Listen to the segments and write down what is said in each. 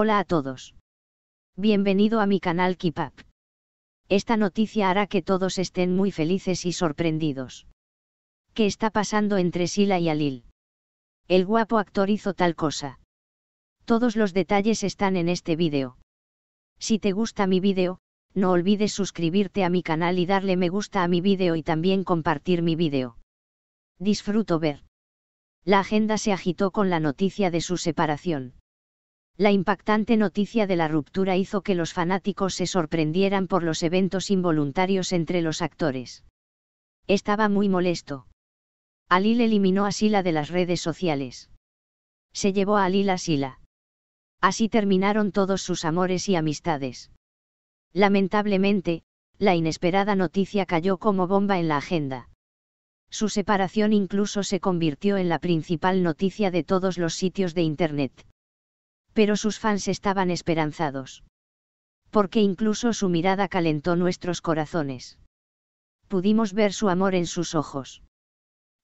Hola a todos. Bienvenido a mi canal Kipap. Esta noticia hará que todos estén muy felices y sorprendidos. ¿Qué está pasando entre Sila y Alil? El guapo actor hizo tal cosa. Todos los detalles están en este vídeo. Si te gusta mi vídeo, no olvides suscribirte a mi canal y darle me gusta a mi vídeo y también compartir mi vídeo. Disfruto ver. La agenda se agitó con la noticia de su separación. La impactante noticia de la ruptura hizo que los fanáticos se sorprendieran por los eventos involuntarios entre los actores. Estaba muy molesto. Alil eliminó a Sila de las redes sociales. Se llevó a Alil a Sila. Así terminaron todos sus amores y amistades. Lamentablemente, la inesperada noticia cayó como bomba en la agenda. Su separación incluso se convirtió en la principal noticia de todos los sitios de Internet pero sus fans estaban esperanzados. Porque incluso su mirada calentó nuestros corazones. Pudimos ver su amor en sus ojos.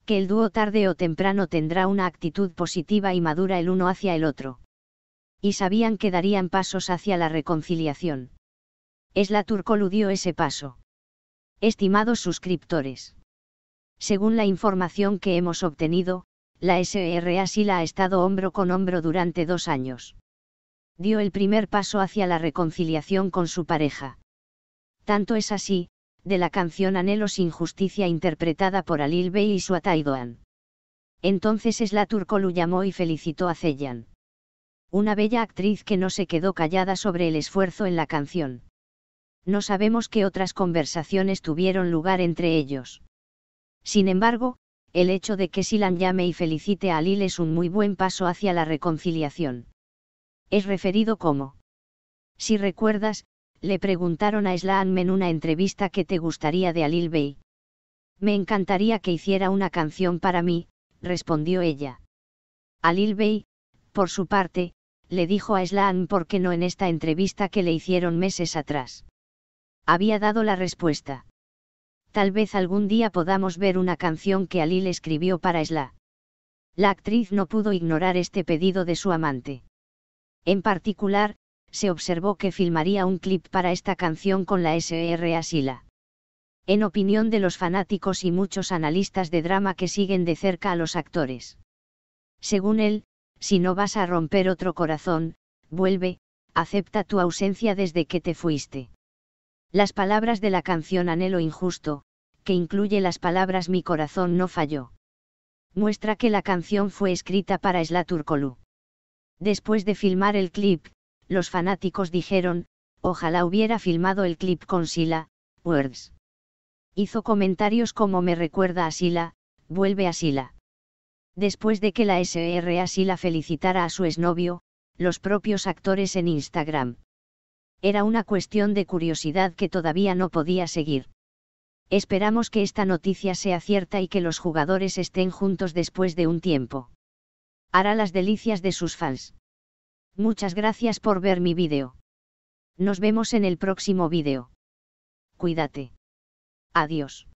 Que el dúo tarde o temprano tendrá una actitud positiva y madura el uno hacia el otro. Y sabían que darían pasos hacia la reconciliación. Esla Turco dio ese paso. Estimados suscriptores. Según la información que hemos obtenido, la SRA sí la ha estado hombro con hombro durante dos años dio el primer paso hacia la reconciliación con su pareja. Tanto es así, de la canción Anhelos sin justicia interpretada por Alil Bey y su Ataidoan. Entonces Turco lo llamó y felicitó a Ceyan. Una bella actriz que no se quedó callada sobre el esfuerzo en la canción. No sabemos qué otras conversaciones tuvieron lugar entre ellos. Sin embargo, el hecho de que Silan llame y felicite a Alil es un muy buen paso hacia la reconciliación es referido como. Si recuerdas, le preguntaron a Slaanme en una entrevista que te gustaría de Alil Bey. Me encantaría que hiciera una canción para mí, respondió ella. Alil Bey, por su parte, le dijo a Slaan por qué no en esta entrevista que le hicieron meses atrás. Había dado la respuesta. Tal vez algún día podamos ver una canción que Alil escribió para Isla. La actriz no pudo ignorar este pedido de su amante. En particular, se observó que filmaría un clip para esta canción con la SR Asila. En opinión de los fanáticos y muchos analistas de drama que siguen de cerca a los actores. Según él, si no vas a romper otro corazón, vuelve, acepta tu ausencia desde que te fuiste. Las palabras de la canción Anhelo Injusto, que incluye las palabras Mi corazón no falló. Muestra que la canción fue escrita para Slaturkolu. Después de filmar el clip, los fanáticos dijeron, ojalá hubiera filmado el clip con Sila, Words. Hizo comentarios como me recuerda a Sila, vuelve a Sila. Después de que la SRA Sila felicitara a su exnovio, los propios actores en Instagram. Era una cuestión de curiosidad que todavía no podía seguir. Esperamos que esta noticia sea cierta y que los jugadores estén juntos después de un tiempo hará las delicias de sus fans. Muchas gracias por ver mi vídeo. Nos vemos en el próximo vídeo. Cuídate. Adiós.